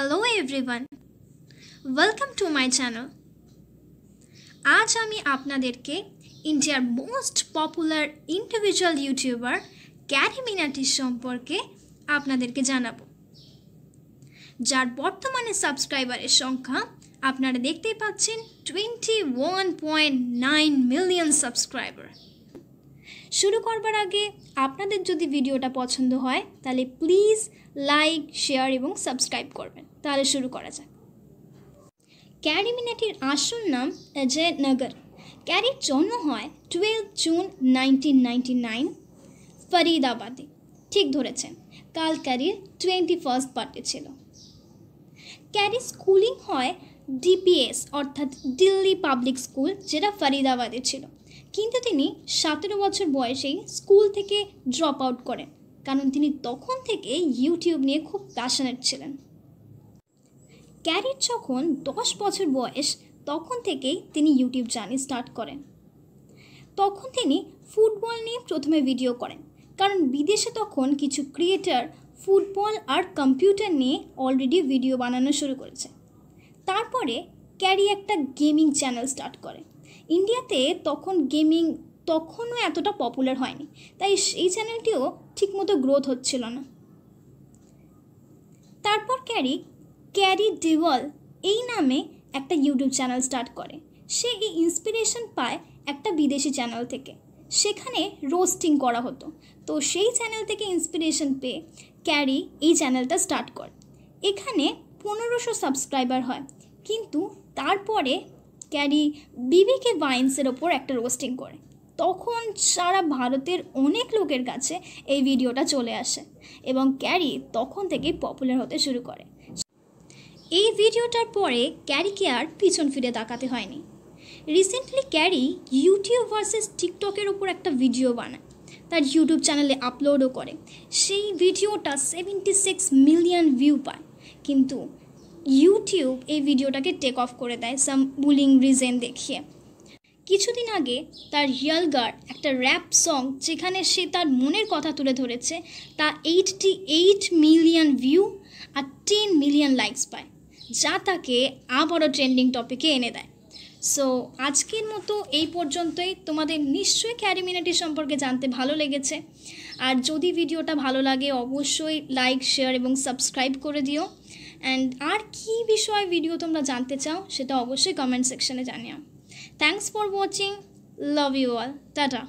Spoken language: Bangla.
hello everyone welcome to my channel আজ আমি আপনাদেরকে ইন্ডিয়ার most popular individual YouTuber Carry সম্পর্কে আপনাদেরকে জানাব যার বর্তমানে সাবস্ক্রাইবারের সংখ্যা আপনারা দেখতেই পাচ্ছেন twenty one point nine million subscriber শুরু করবার আগে আপনাদের যদি ভিডিওটা পছন্দ হয় তাহলে প্লিজ লাইক শেয়ার এবং সাবস্ক্রাইব করবেন তাহলে শুরু করা যাক ক্যারিমিনাটির আসল নাম অজয় নগর ক্যারির জন্ম হয় twelve June nineteen ninety nine ফরিদাবাদে ঠিক ধরেছেন কাল ক্যারির টোয়েন্টি ফার্স্ট বার্থডে ছিল ক্যারি স্কুলিং হয় ডিপিএস অর্থাৎ দিল্লি পাবলিক স্কুল যেটা ফরিদাবাদে ছিল কিন্তু তিনি সতেরো বছর বয়সেই স্কুল থেকে ড্রপ আউট করেন কারণ তিনি তখন থেকে ইউটিউব নিয়ে খুব প্যাশনেট ছিলেন ক্যারির যখন দশ বছর বয়স তখন থেকেই তিনি ইউটিউব জার্নি স্টার্ট করেন তখন তিনি ফুটবল নিয়ে প্রথমে ভিডিও করেন কারণ বিদেশে তখন কিছু ক্রিয়েটার ফুটবল আর কম্পিউটার নিয়ে অলরেডি ভিডিও বানানো শুরু করেছে তারপরে ক্যারি একটা গেমিং চ্যানেল স্টার্ট করে ইন্ডিয়াতে তখন গেমিং তখনও এতটা পপুলার হয়নি তাই এই চ্যানেলটিও ঠিকমতো গ্রোথ হচ্ছিল না তারপর ক্যারি ক্যারি ডিওয়াল এই নামে একটা ইউটিউব চ্যানেল স্টার্ট করে সে এই ইন্সপিরেশন পায় একটা বিদেশি চ্যানেল থেকে সেখানে রোস্টিং করা হতো তো সেই চ্যানেল থেকে ইন্সপিরেশন পেয়ে ক্যারি এই চ্যানেলটা স্টার্ট করে এখানে পনেরোশো সাবস্ক্রাইবার হয় কিন্তু তারপরে ক্যারি বিবিকে ভাইন্সের ওপর একটা রোস্টিং করে তখন সারা ভারতের অনেক লোকের কাছে এই ভিডিওটা চলে আসে এবং ক্যারি তখন থেকেই পপুলার হতে শুরু করে এই ভিডিওটার পরে ক্যারিকে আর পিছন ফিরে তাকাতে হয়নি রিসেন্টলি ক্যারি ইউটিউব ভার্সেস টিকটকের ওপর একটা ভিডিও বানায় তার ইউটিউব চ্যানেলে আপলোডও করে সেই ভিডিওটা সেভেন্টি সিক্স মিলিয়ন ভিউ পায় কিন্তু ইউটিউব এই ভিডিওটাকে টেক অফ করে দেয় সাম বুলিং রিজেন দেখিয়ে কিছুদিন আগে তার রিয়াল গার্ড একটা র্যাপ সং যেখানে সে তার মনের কথা তুলে ধরেছে তা এইটটি এইট মিলিয়ন ভিউ আর টেন মিলিয়ন লাইকস পায় যা তাকে আবারও ট্রেন্ডিং টপিকে এনে দেয় সো আজকের মতো এই পর্যন্তই তোমাদের নিশ্চয়ই ক্যারিমিনাটি সম্পর্কে জানতে ভালো লেগেছে আর যদি ভিডিওটা ভালো লাগে অবশ্যই লাইক শেয়ার এবং সাবস্ক্রাইব করে দিও অ্যান্ড আর কি বিষয়ে ভিডিও তোমরা জানতে চাও সেটা অবশ্যই কমেন্ট সেকশানে জানিও thanks for watching love you all tata